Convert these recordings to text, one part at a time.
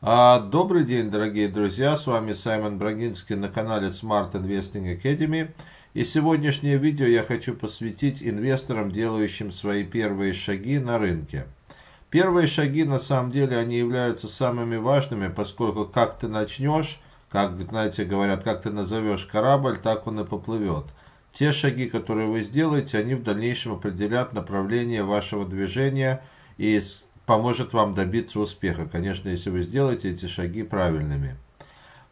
А, добрый день, дорогие друзья, с вами Саймон Брагинский на канале Smart Investing Academy. И сегодняшнее видео я хочу посвятить инвесторам, делающим свои первые шаги на рынке. Первые шаги, на самом деле, они являются самыми важными, поскольку как ты начнешь, как, знаете, говорят, как ты назовешь корабль, так он и поплывет. Те шаги, которые вы сделаете, они в дальнейшем определят направление вашего движения и поможет вам добиться успеха, конечно, если вы сделаете эти шаги правильными.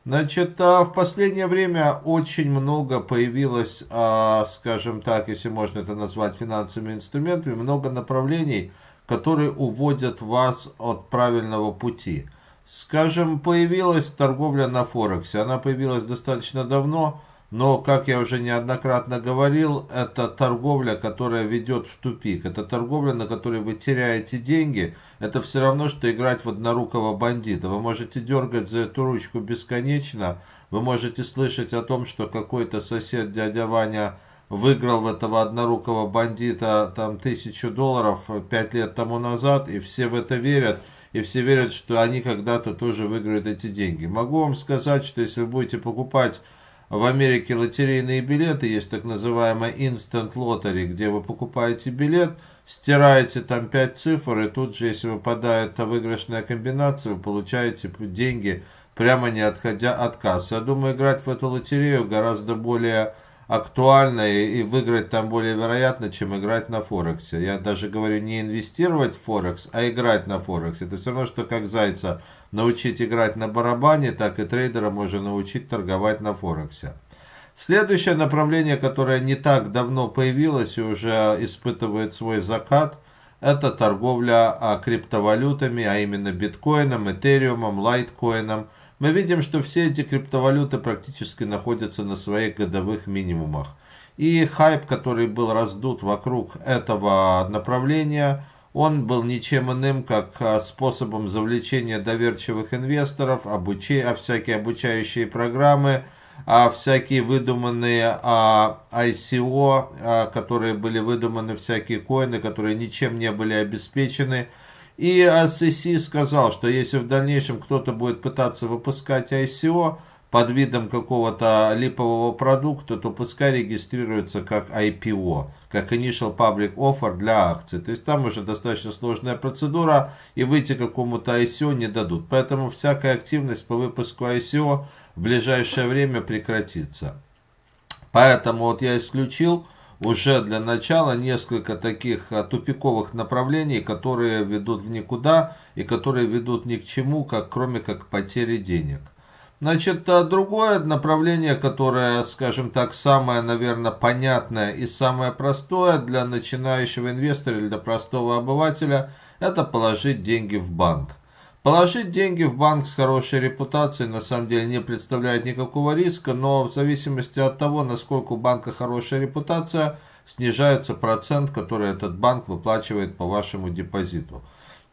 Значит, а, в последнее время очень много появилось, а, скажем так, если можно это назвать финансовыми инструментами, много направлений, которые уводят вас от правильного пути. Скажем, появилась торговля на Форексе, она появилась достаточно давно, но, как я уже неоднократно говорил, это торговля, которая ведет в тупик. Это торговля, на которой вы теряете деньги. Это все равно, что играть в однорукого бандита. Вы можете дергать за эту ручку бесконечно. Вы можете слышать о том, что какой-то сосед дядя Ваня выиграл в этого однорукого бандита там тысячу долларов э, пять лет тому назад. И все в это верят и все верят, что они когда-то тоже выиграют эти деньги. Могу вам сказать, что если вы будете покупать в Америке лотерейные билеты есть так называемая instant lottery, где вы покупаете билет, стираете там пять цифр, и тут же, если выпадает выигрышная комбинация, вы получаете деньги, прямо не отходя от кассы. Я думаю, играть в эту лотерею гораздо более актуально и, и выиграть там более вероятно, чем играть на Форексе. Я даже говорю не инвестировать в Форекс, а играть на Форексе. Это все равно, что как зайца – научить играть на барабане, так и трейдера можно научить торговать на Форексе. Следующее направление, которое не так давно появилось и уже испытывает свой закат, это торговля а, криптовалютами, а именно биткоином, этериумом, лайткоином. Мы видим, что все эти криптовалюты практически находятся на своих годовых минимумах. И хайп, который был раздут вокруг этого направления – он был ничем иным, как а, способом завлечения доверчивых инвесторов, обучи, а всякие обучающие программы, а всякие выдуманные а, ICO, а, которые были выдуманы, всякие коины, которые ничем не были обеспечены. И SEC сказал, что если в дальнейшем кто-то будет пытаться выпускать ICO, под видом какого-то липового продукта, то пускай регистрируется как IPO, как Initial Public Offer для акций. То есть там уже достаточно сложная процедура, и выйти какому-то ICO не дадут. Поэтому всякая активность по выпуску ICO в ближайшее время прекратится. Поэтому вот я исключил уже для начала несколько таких а, тупиковых направлений, которые ведут в никуда и которые ведут ни к чему, как, кроме как потери денег. Значит, а другое направление, которое, скажем так, самое, наверное, понятное и самое простое для начинающего инвестора или для простого обывателя, это положить деньги в банк. Положить деньги в банк с хорошей репутацией на самом деле не представляет никакого риска, но в зависимости от того, насколько у банка хорошая репутация, снижается процент, который этот банк выплачивает по вашему депозиту.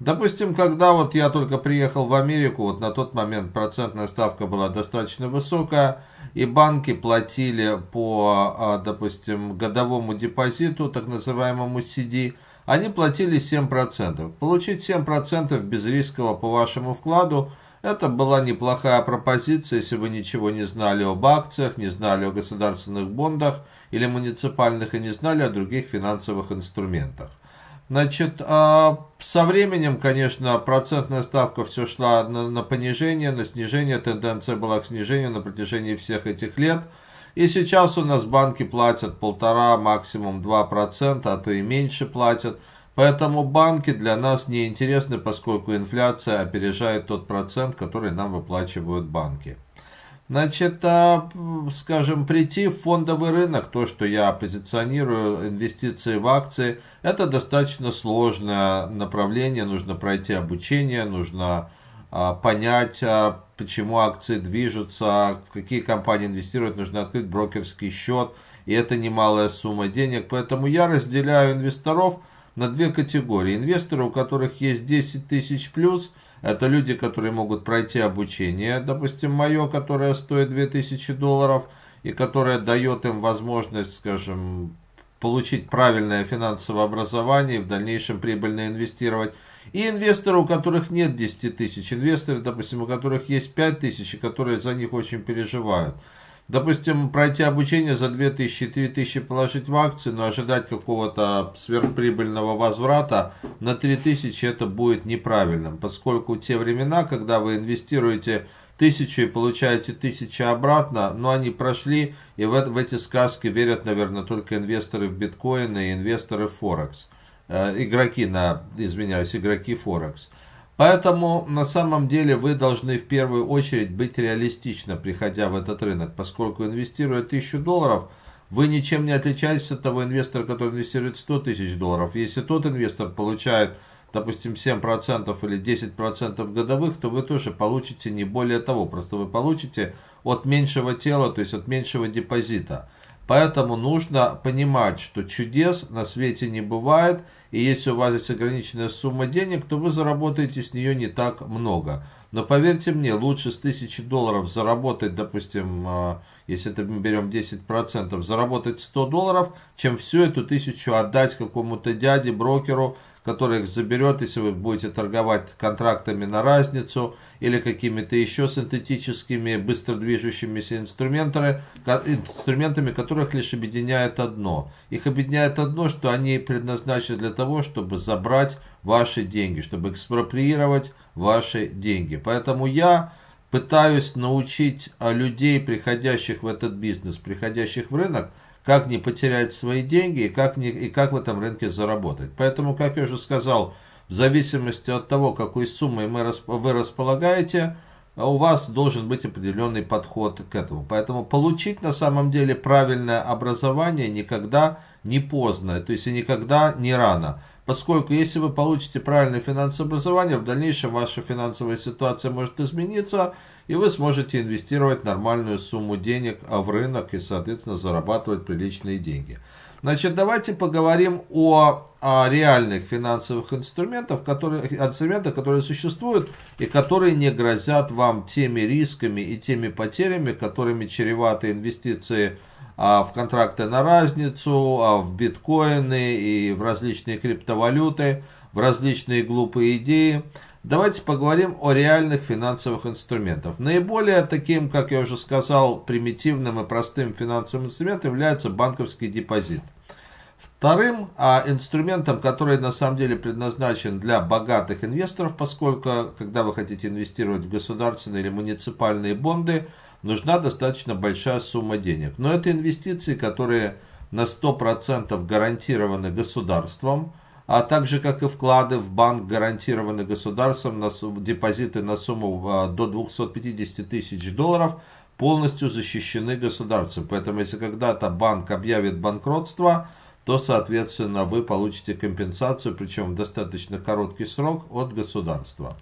Допустим, когда вот я только приехал в Америку, вот на тот момент процентная ставка была достаточно высокая, и банки платили по, а, допустим, годовому депозиту, так называемому CD, они платили 7%. Получить 7% без риска по вашему вкладу, это была неплохая пропозиция, если вы ничего не знали об акциях, не знали о государственных бондах или муниципальных и не знали о других финансовых инструментах. Значит, а, со временем, конечно, процентная ставка все шла на, на понижение, на снижение, тенденция была к снижению на протяжении всех этих лет. И сейчас у нас банки платят полтора, максимум 2%, а то и меньше платят. Поэтому банки для нас неинтересны, поскольку инфляция опережает тот процент, который нам выплачивают банки. Значит, а, скажем, прийти в фондовый рынок, то, что я позиционирую, инвестиции в акции, это достаточно сложное направление, нужно пройти обучение, нужно а, понять, а, почему акции движутся, в какие компании инвестировать, нужно открыть брокерский счет, и это немалая сумма денег. Поэтому я разделяю инвесторов на две категории. Инвесторы, у которых есть 10 тысяч плюс – это люди, которые могут пройти обучение, допустим, мое, которое стоит 2000 долларов, и которое дает им возможность, скажем, получить правильное финансовое образование и в дальнейшем прибыльно инвестировать. И инвесторы, у которых нет 10 тысяч, инвесторы, допустим, у которых есть 5 тысяч, и которые за них очень переживают. Допустим, пройти обучение за 2000-3000 положить в акции, но ожидать какого-то сверхприбыльного возврата на 3000 это будет неправильным, поскольку те времена, когда вы инвестируете тысячу и получаете тысячи обратно, но они прошли, и в, в эти сказки верят, наверное, только инвесторы в биткоины и инвесторы в Форекс. Э, игроки на, извиняюсь, игроки Форекс. Э, Поэтому на самом деле вы должны в первую очередь быть реалистично, приходя в этот рынок, поскольку инвестируя 1000 долларов, вы ничем не отличаетесь от того инвестора, который инвестирует 100 тысяч долларов. Если тот инвестор получает, допустим, 7% или 10% годовых, то вы тоже получите не более того, просто вы получите от меньшего тела, то есть от меньшего депозита. Поэтому нужно понимать, что чудес на свете не бывает – и если у вас есть ограниченная сумма денег, то вы заработаете с нее не так много. Но поверьте мне, лучше с 1000 долларов заработать, допустим, а, если это мы берем 10%, заработать 100 долларов, чем всю эту тысячу отдать какому-то дяде, брокеру, который их заберет, если вы будете торговать контрактами на разницу или какими-то еще синтетическими, быстро движущимися инструментами, инструментами, которых лишь объединяет одно. Их объединяет одно, что они предназначены для того, чтобы забрать ваши деньги, чтобы экспроприировать ваши деньги. Поэтому я пытаюсь научить а, людей, приходящих в этот бизнес, приходящих в рынок, как не потерять свои деньги и как, не, и как в этом рынке заработать. Поэтому, как я уже сказал, в зависимости от того, какой суммой мы, вы располагаете, а у вас должен быть определенный подход к этому. Поэтому получить на самом деле правильное образование никогда не поздно, то есть и никогда не рано. Поскольку если вы получите правильное финансовое образование, в дальнейшем ваша финансовая ситуация может измениться, и вы сможете инвестировать нормальную сумму денег а, в рынок и, соответственно, зарабатывать приличные деньги. Значит, давайте поговорим о, о реальных финансовых инструментах, которые, инструментах, которые существуют и которые не грозят вам теми рисками и теми потерями, которыми чреваты инвестиции а, в контракты на разницу, а, в биткоины и в различные криптовалюты, в различные глупые идеи. Давайте поговорим о реальных финансовых инструментах. Наиболее таким, как я уже сказал, примитивным и простым финансовым инструментом является банковский депозит. Вторым а, инструментом, который на самом деле предназначен для богатых инвесторов, поскольку когда вы хотите инвестировать в государственные или муниципальные бонды, нужна достаточно большая сумма денег. Но это инвестиции, которые на 100% гарантированы государством, а также, как и вклады в банк, гарантированные государством на сумму, депозиты на сумму э, до 250 тысяч долларов, полностью защищены государством. Поэтому, если когда-то банк объявит банкротство, то, соответственно, вы получите компенсацию, причем в достаточно короткий срок, от государства.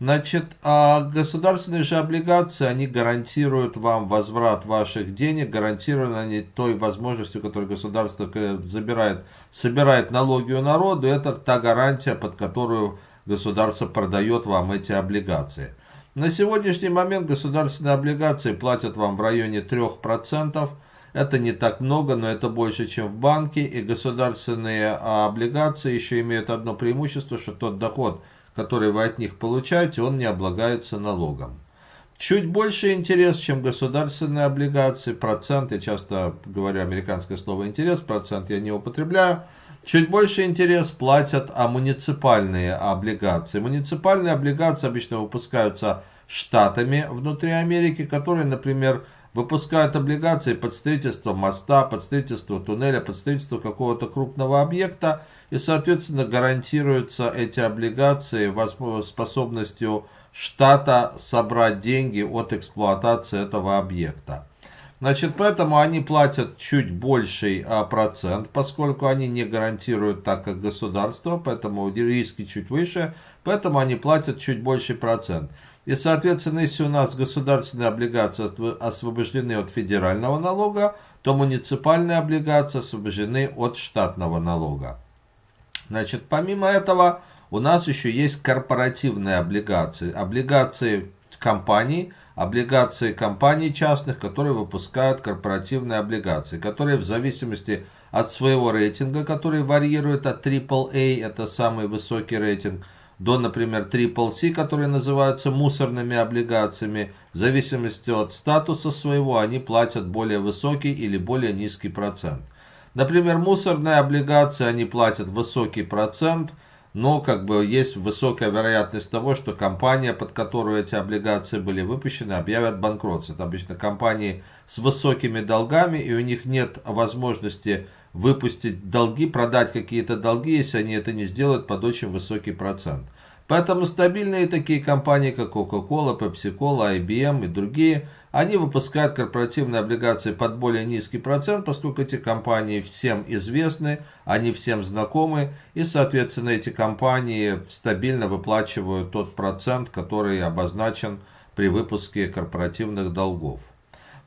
Значит, а государственные же облигации, они гарантируют вам возврат ваших денег, гарантируют они той возможностью, которую государство забирает, собирает налоги у народа. Это та гарантия, под которую государство продает вам эти облигации. На сегодняшний момент государственные облигации платят вам в районе 3%. Это не так много, но это больше, чем в банке. И государственные а, облигации еще имеют одно преимущество, что тот доход – который вы от них получаете, он не облагается налогом. Чуть больше интерес, чем государственные облигации, процент, я часто говорю американское слово интерес, процент я не употребляю, чуть больше интерес платят а муниципальные облигации. Муниципальные облигации обычно выпускаются штатами внутри Америки, которые, например, выпускают облигации под строительство моста, под строительство туннеля, под строительство какого-то крупного объекта – и, соответственно, гарантируются эти облигации способностью штата собрать деньги от эксплуатации этого объекта. Значит, поэтому они платят чуть больший а, процент, поскольку они не гарантируют так, как государство, поэтому риски чуть выше, поэтому они платят чуть больший процент. И, соответственно, если у нас государственные облигации освобождены от федерального налога, то муниципальные облигации освобождены от штатного налога. Значит, помимо этого, у нас еще есть корпоративные облигации. Облигации компаний, облигации компаний частных, которые выпускают корпоративные облигации, которые в зависимости от своего рейтинга, который варьирует от AAA, это самый высокий рейтинг, до, например, CCC, которые называются мусорными облигациями. В зависимости от статуса своего они платят более высокий или более низкий процент. Например, мусорные облигации, они платят высокий процент, но как бы есть высокая вероятность того, что компания, под которую эти облигации были выпущены, объявят банкротство. Это обычно компании с высокими долгами, и у них нет возможности выпустить долги, продать какие-то долги, если они это не сделают под очень высокий процент. Поэтому стабильные такие компании, как Coca-Cola, Pepsi-Cola, IBM и другие – они выпускают корпоративные облигации под более низкий процент, поскольку эти компании всем известны, они всем знакомы, и, соответственно, эти компании стабильно выплачивают тот процент, который обозначен при выпуске корпоративных долгов.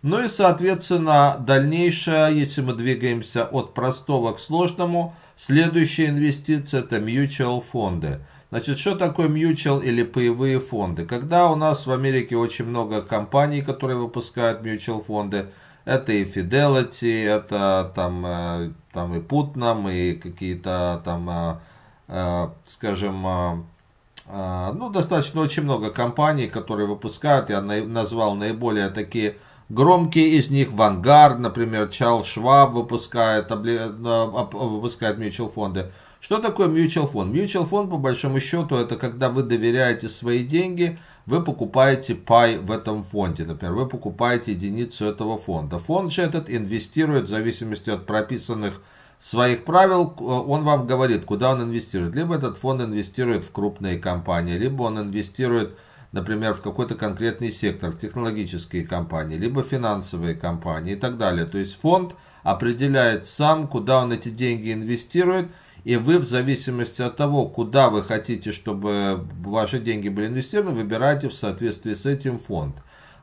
Ну и, соответственно, дальнейшее, если мы двигаемся от простого к сложному, следующая инвестиция – это mutual фонды – Значит, что такое мьючел или паевые фонды? Когда у нас в Америке очень много компаний, которые выпускают мьючел фонды, это и Fidelity, это там, э, там и Putnam, и какие-то там, э, э, скажем, ну, достаточно очень много компаний, которые выпускают, я назвал наиболее такие громкие из них, Vanguard, например, Чарл Шваб выпускает, выпускает мьючел фонды. Что такое mutual фонд? Mutual фонд, по большому счету, это когда вы доверяете свои деньги, вы покупаете пай в этом фонде. Например, вы покупаете единицу этого фонда. Фонд же этот инвестирует в зависимости от прописанных своих правил, э, он вам говорит, куда он инвестирует. Либо этот фонд инвестирует в крупные компании, либо он инвестирует, например, в какой-то конкретный сектор, в технологические компании, либо финансовые компании и так далее. То есть фонд определяет сам, куда он эти деньги инвестирует – и вы в зависимости от того, куда вы хотите, чтобы ваши деньги были инвестированы, выбираете в соответствии с этим фонд.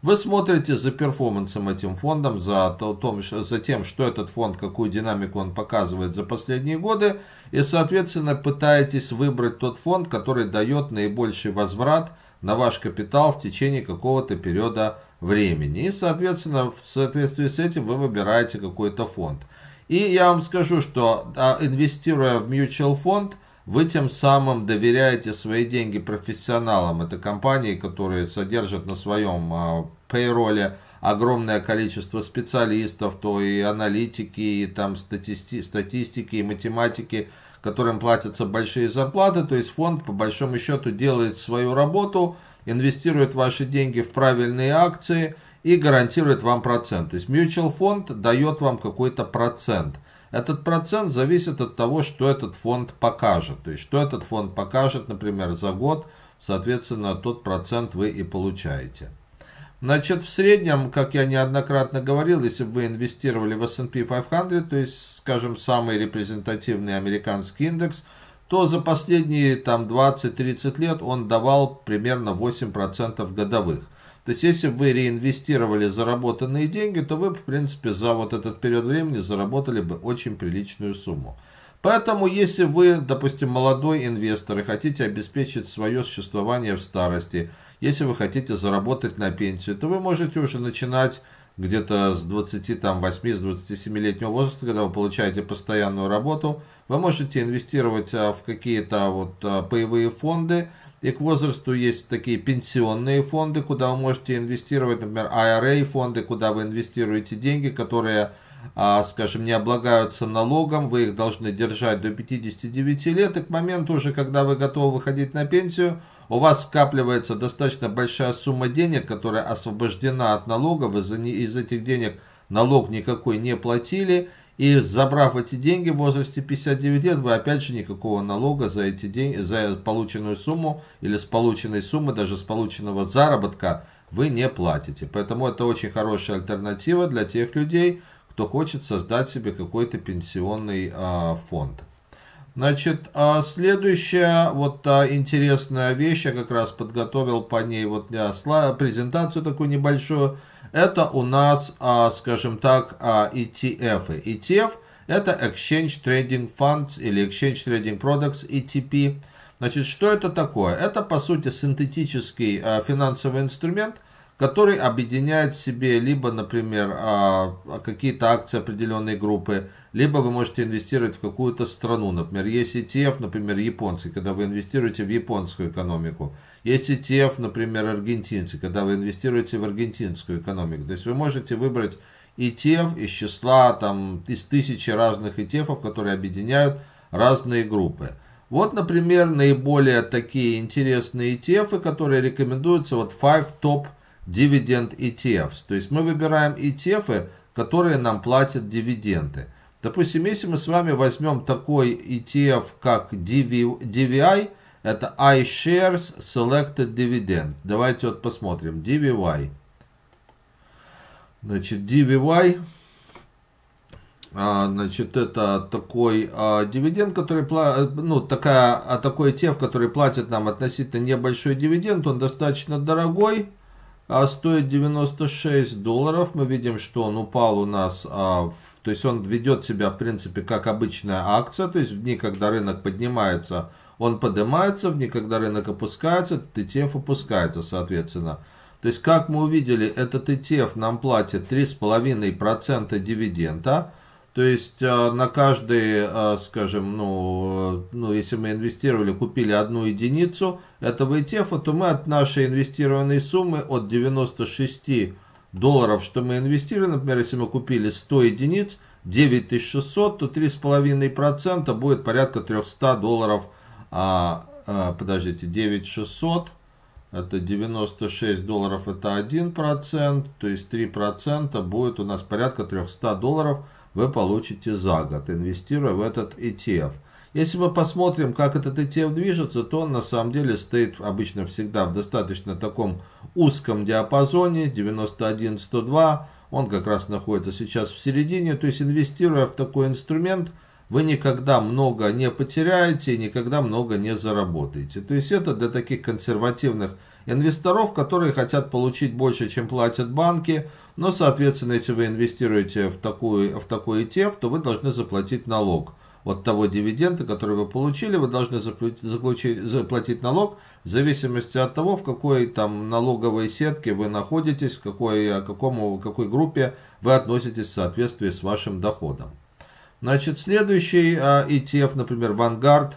Вы смотрите за перформансом этим фондом, за, том, за тем, что этот фонд, какую динамику он показывает за последние годы, и, соответственно, пытаетесь выбрать тот фонд, который дает наибольший возврат на ваш капитал в течение какого-то периода времени. И, соответственно, в соответствии с этим вы выбираете какой-то фонд. И я вам скажу, что а, инвестируя в mutual фонд, вы тем самым доверяете свои деньги профессионалам. Это компании, которые содержат на своем пейроле а, огромное количество специалистов, то и аналитики, и там статисти, статистики, и математики, которым платятся большие зарплаты. То есть фонд по большому счету делает свою работу, инвестирует ваши деньги в правильные акции – и гарантирует вам процент. То есть mutual фонд дает вам какой-то процент. Этот процент зависит от того, что этот фонд покажет. То есть, что этот фонд покажет, например, за год, соответственно, тот процент вы и получаете. Значит, в среднем, как я неоднократно говорил, если бы вы инвестировали в S&P 500, то есть, скажем, самый репрезентативный американский индекс, то за последние там 20-30 лет он давал примерно 8% годовых. То есть, если вы реинвестировали заработанные деньги, то вы, в принципе, за вот этот период времени заработали бы очень приличную сумму. Поэтому, если вы, допустим, молодой инвестор и хотите обеспечить свое существование в старости, если вы хотите заработать на пенсию, то вы можете уже начинать где-то с 28-27-летнего возраста, когда вы получаете постоянную работу, вы можете инвестировать а, в какие-то вот паевые фонды, и к возрасту есть такие пенсионные фонды, куда вы можете инвестировать, например, IRA фонды, куда вы инвестируете деньги, которые, а, скажем, не облагаются налогом, вы их должны держать до 59 лет, и к моменту уже, когда вы готовы выходить на пенсию, у вас скапливается достаточно большая сумма денег, которая освобождена от налогов, из, из этих денег налог никакой не платили, и забрав эти деньги в возрасте 59 лет, вы опять же никакого налога за эти деньги, за полученную сумму или с полученной суммы, даже с полученного заработка вы не платите. Поэтому это очень хорошая альтернатива для тех людей, кто хочет создать себе какой-то пенсионный а, фонд. Значит, а следующая вот а, интересная вещь, я как раз подготовил по ней вот для а, презентацию такую небольшую это у нас, а, скажем так, а, ETF. ETF это Exchange Trading Funds или Exchange Trading Products ETP. Значит, что это такое? Это, по сути, синтетический а, финансовый инструмент – который объединяет в себе либо, например, а, какие-то акции определенной группы, либо вы можете инвестировать в какую-то страну. Например, есть ETF, например, японцы, когда вы инвестируете в японскую экономику. Есть ETF, например, аргентинцы, когда вы инвестируете в аргентинскую экономику. То есть вы можете выбрать ETF из числа, там, из тысячи разных ETF, которые объединяют разные группы. Вот, например, наиболее такие интересные ETF, которые рекомендуются, вот 5 Top дивиденд ETFs. То есть мы выбираем ETF, которые нам платят дивиденды. Допустим, если мы с вами возьмем такой ETF, как DVI, это iShares Selected Dividend. Давайте вот посмотрим. DVY. Значит, DVY. А, значит, это такой а, дивиденд, который, ну, такая, а такой ETF, который платит нам относительно небольшой дивиденд, он достаточно дорогой, а стоит 96 долларов. Мы видим, что он упал у нас а, в то есть он ведет себя, в принципе, как обычная акция, то есть в дни, когда рынок поднимается, он поднимается, в дни, когда рынок опускается, ETF опускается, соответственно. То есть, как мы увидели, этот ETF нам платит 3,5% дивиденда, то есть а, на каждый, а, скажем, ну, ну, если мы инвестировали, купили одну единицу этого ETF, то мы от нашей инвестированной суммы от 96 долларов, что мы инвестировали, например, если мы купили 100 единиц, 9600, то 3,5% будет порядка 300 долларов. А, а, подождите, 9600, это 96 долларов, это 1%, то есть 3% будет у нас порядка 300 долларов – вы получите за год, инвестируя в этот ETF. Если мы посмотрим, как этот ETF движется, то он на самом деле стоит обычно всегда в достаточно таком узком диапазоне 91-102. Он как раз находится сейчас в середине. То есть инвестируя в такой инструмент, вы никогда много не потеряете и никогда много не заработаете. То есть это для таких консервативных инвесторов, которые хотят получить больше, чем платят банки, но, соответственно, если вы инвестируете в, такую, в такой ETF, то вы должны заплатить налог от того дивиденда, который вы получили, вы должны заплатить, заплатить, заплатить налог в зависимости от того, в какой там налоговой сетке вы находитесь, в какой, какому, какой группе вы относитесь в соответствии с вашим доходом. Значит, следующий а, ETF, например, Vanguard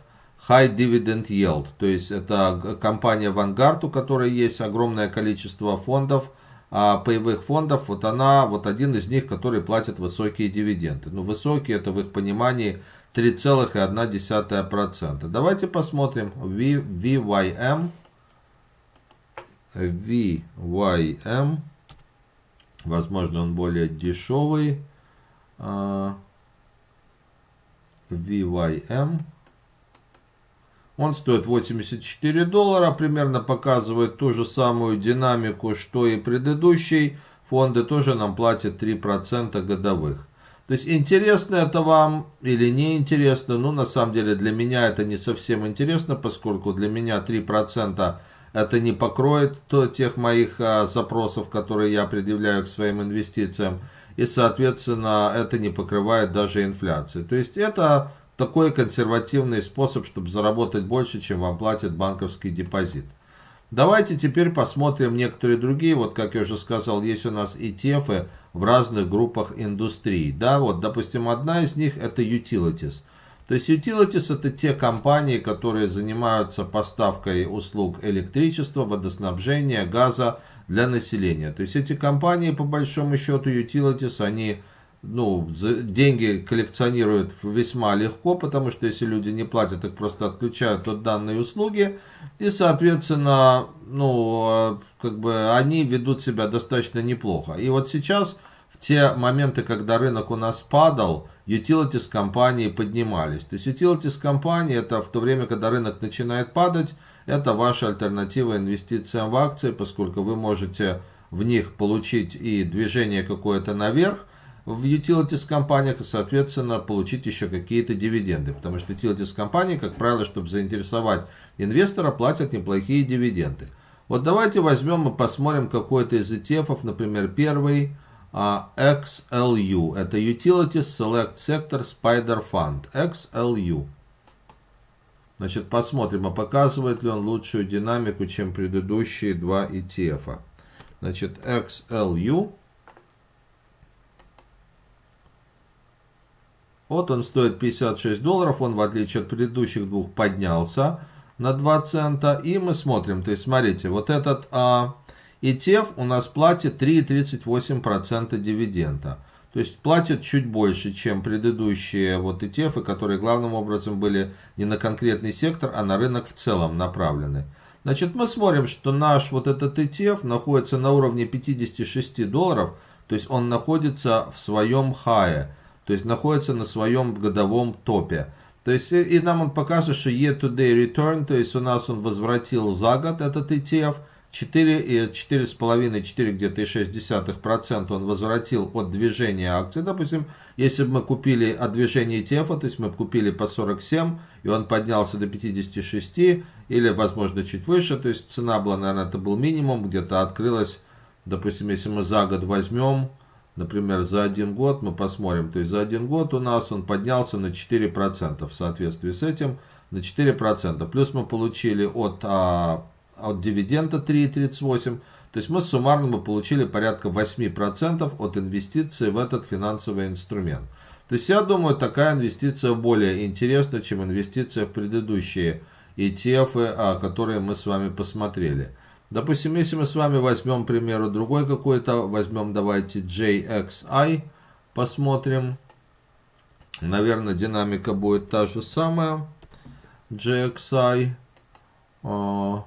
High Dividend Yield. То есть это компания Vanguard, у которой есть огромное количество фондов, а, паевых фондов, вот она, вот один из них, который платит высокие дивиденды. Ну, высокие, это в их понимании 3,1%. Давайте посмотрим v, VYM. VYM. Возможно, он более дешевый. VYM. А, он стоит 84 доллара, примерно показывает ту же самую динамику, что и предыдущий. Фонды тоже нам платят 3% годовых. То есть интересно это вам или не интересно, ну на самом деле для меня это не совсем интересно, поскольку для меня 3% это не покроет то, тех моих а, запросов, которые я предъявляю к своим инвестициям, и соответственно это не покрывает даже инфляции. То есть это такой консервативный способ, чтобы заработать больше, чем вам платит банковский депозит. Давайте теперь посмотрим некоторые другие. Вот, как я уже сказал, есть у нас ETF в разных группах индустрий. Да, вот, допустим, одна из них это Utilities. То есть Utilities это те компании, которые занимаются поставкой услуг электричества, водоснабжения, газа для населения. То есть эти компании, по большому счету, Utilities, они ну, деньги коллекционируют весьма легко, потому что если люди не платят, их просто отключают от данной услуги. И, соответственно, ну, а, как бы они ведут себя достаточно неплохо. И вот сейчас, в те моменты, когда рынок у нас падал, utilities компании поднимались. То есть utilities компании это в то время, когда рынок начинает падать, это ваша альтернатива инвестициям в акции, поскольку вы можете в них получить и движение какое-то наверх, в utilities компаниях и, соответственно, получить еще какие-то дивиденды. Потому что utilities компании, как правило, чтобы заинтересовать инвестора, платят неплохие дивиденды. Вот давайте возьмем и посмотрим какой-то из ETF, например, первый а, XLU. Это Utilities Select Sector Spider Fund. XLU. Значит, посмотрим, а показывает ли он лучшую динамику, чем предыдущие два ETF. Значит, XLU. Вот он стоит 56 долларов, он в отличие от предыдущих двух поднялся на 2 цента. И мы смотрим, то есть смотрите, вот этот а, ETF у нас платит 3,38% дивиденда. То есть платит чуть больше, чем предыдущие вот ETF, которые главным образом были не на конкретный сектор, а на рынок в целом направлены. Значит, мы смотрим, что наш вот этот ETF находится на уровне 56 долларов, то есть он находится в своем хае то есть находится на своем годовом топе. То есть э, и, нам он покажет, что year-to-day return, то есть у нас он возвратил за год этот ETF, 4,5-4 где-то и 6% он возвратил от движения акций. Допустим, если бы мы купили от движения ETF, то есть мы бы купили по 47, и он поднялся до 56, или, возможно, чуть выше, то есть цена была, наверное, это был минимум, где-то открылась, допустим, если мы за год возьмем, Например, за один год мы посмотрим, то есть за один год у нас он поднялся на 4% в соответствии с этим, на 4%. Плюс мы получили от, а, от дивиденда 3,38%. То есть мы суммарно мы получили порядка 8% от инвестиции в этот финансовый инструмент. То есть я думаю, такая инвестиция более интересна, чем инвестиция в предыдущие ETF, а, которые мы с вами посмотрели. Допустим, если мы с вами возьмем, к примеру, другой какой-то, возьмем, давайте, JXI, посмотрим. Наверное, динамика будет та же самая. JXI а,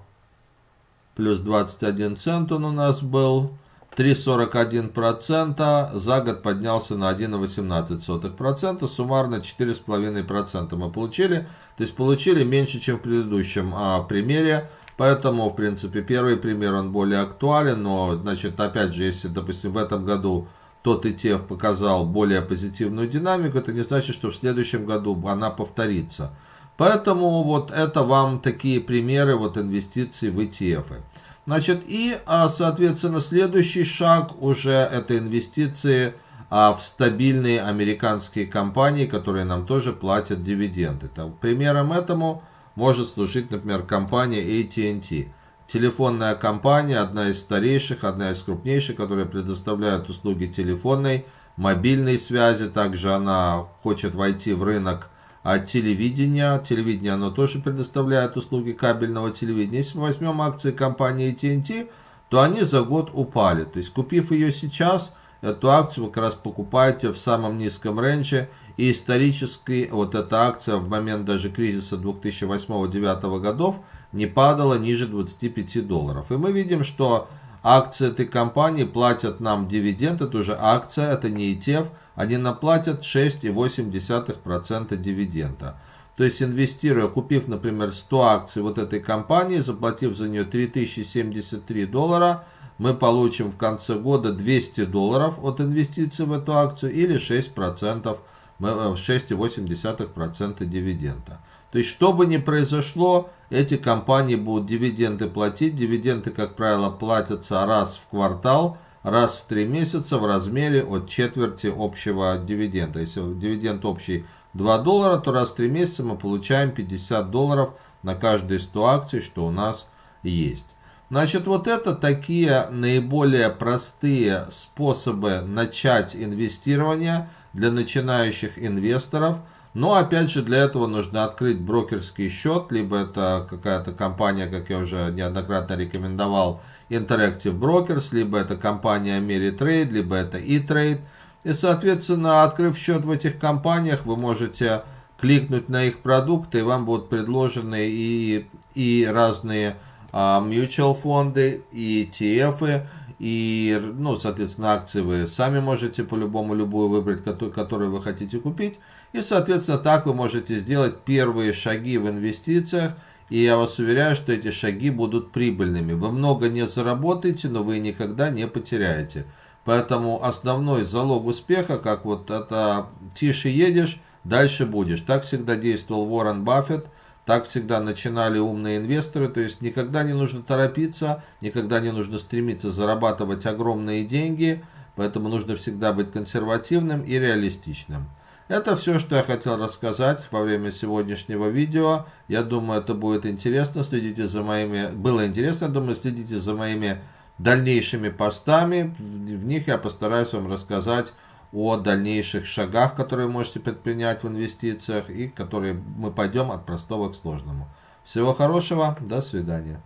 плюс 21 цент он у нас был. 3,41% за год поднялся на 1,18%, суммарно 4,5% мы получили. То есть получили меньше, чем в предыдущем а, примере Поэтому, в принципе, первый пример, он более актуален, но, значит, опять же, если, допустим, в этом году тот ETF показал более позитивную динамику, это не значит, что в следующем году она повторится. Поэтому вот это вам такие примеры вот инвестиций в ETF. Значит, и, а, соответственно, следующий шаг уже это инвестиции а, в стабильные американские компании, которые нам тоже платят дивиденды. Так, примером этому может служить, например, компания AT&T. Телефонная компания – одна из старейших, одна из крупнейших, которая предоставляет услуги телефонной, мобильной связи. Также она хочет войти в рынок от телевидения. Телевидение оно тоже предоставляет услуги кабельного телевидения. Если мы возьмем акции компании AT&T, то они за год упали. То есть купив ее сейчас, эту акцию вы как раз покупаете в самом низком рейнже – и исторически вот эта акция в момент даже кризиса 2008-2009 годов не падала ниже 25 долларов. И мы видим, что акции этой компании платят нам дивиденд, это уже акция, это не ETF, они наплатят 6,8% дивиденда. То есть инвестируя, купив, например, 100 акций вот этой компании, заплатив за нее 3073 доллара, мы получим в конце года 200 долларов от инвестиций в эту акцию или 6% 6,8% э, дивиденда. То есть, что бы ни произошло, эти компании будут дивиденды платить. Дивиденды, как правило, платятся раз в квартал, раз в три месяца в размере от четверти общего дивиденда. Если дивиденд общий 2 доллара, то раз в три месяца мы получаем 50 долларов на каждые 100 акций, что у нас есть. Значит, вот это такие наиболее простые способы начать инвестирование – для начинающих инвесторов. Но опять же для этого нужно открыть брокерский счет, либо это какая-то компания, как я уже неоднократно рекомендовал, Interactive Brokers, либо это компания Ameritrade, либо это E-Trade. И, соответственно, открыв счет в этих компаниях, вы можете кликнуть на их продукты, и вам будут предложены и, и разные а, mutual фонды, и ETF, -ы, и, ну, соответственно, акции вы сами можете по-любому любую выбрать, которую вы хотите купить. И, соответственно, так вы можете сделать первые шаги в инвестициях. И я вас уверяю, что эти шаги будут прибыльными. Вы много не заработаете, но вы никогда не потеряете. Поэтому основной залог успеха, как вот это «тише едешь, дальше будешь». Так всегда действовал Уоррен Баффет – так всегда начинали умные инвесторы, то есть никогда не нужно торопиться, никогда не нужно стремиться зарабатывать огромные деньги, поэтому нужно всегда быть консервативным и реалистичным. Это все, что я хотел рассказать во время сегодняшнего видео. Я думаю, это будет интересно. Следите за моими... Было интересно, думаю, следите за моими дальнейшими постами. В них я постараюсь вам рассказать о дальнейших шагах, которые можете предпринять в инвестициях и которые мы пойдем от простого к сложному. Всего хорошего, до свидания.